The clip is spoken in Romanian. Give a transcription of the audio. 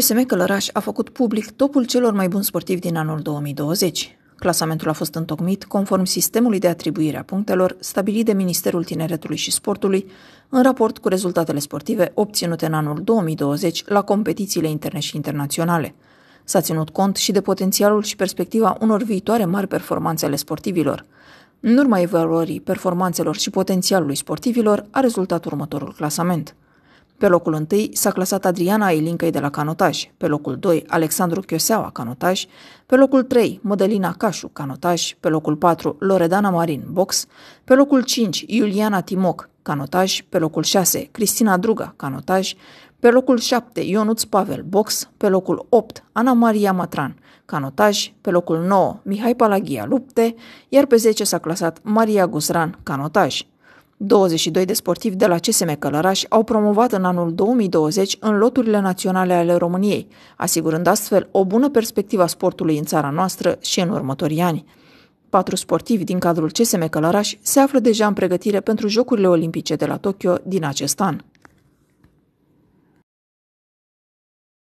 CSM Călăraș a făcut public topul celor mai buni sportivi din anul 2020. Clasamentul a fost întocmit conform sistemului de atribuire a punctelor stabilit de Ministerul Tineretului și Sportului în raport cu rezultatele sportive obținute în anul 2020 la competițiile interne și internaționale. S-a ținut cont și de potențialul și perspectiva unor viitoare mari performanțe ale sportivilor. În urma evaluării performanțelor și potențialului sportivilor a rezultat următorul clasament – pe locul 1 s-a clasat Adriana Ailincăi de la Canotaj, pe locul 2 Alexandru Chioseaua Canotaj, pe locul 3 Modelina Cașu Canotaj, pe locul 4 Loredana Marin Box, pe locul 5 Iuliana Timoc Canotaj, pe locul 6 Cristina Druga Canotaj, pe locul 7 Ionuț Pavel Box, pe locul 8 Ana Maria Matran Canotaj, pe locul 9 Mihai Palaghia Lupte, iar pe 10 s-a clasat Maria Gusran Canotaj. 22 de sportivi de la CSM Călăraș au promovat în anul 2020 în loturile naționale ale României, asigurând astfel o bună perspectivă a sportului în țara noastră și în următorii ani. Patru sportivi din cadrul CSM Călăraș se află deja în pregătire pentru Jocurile Olimpice de la Tokyo din acest an.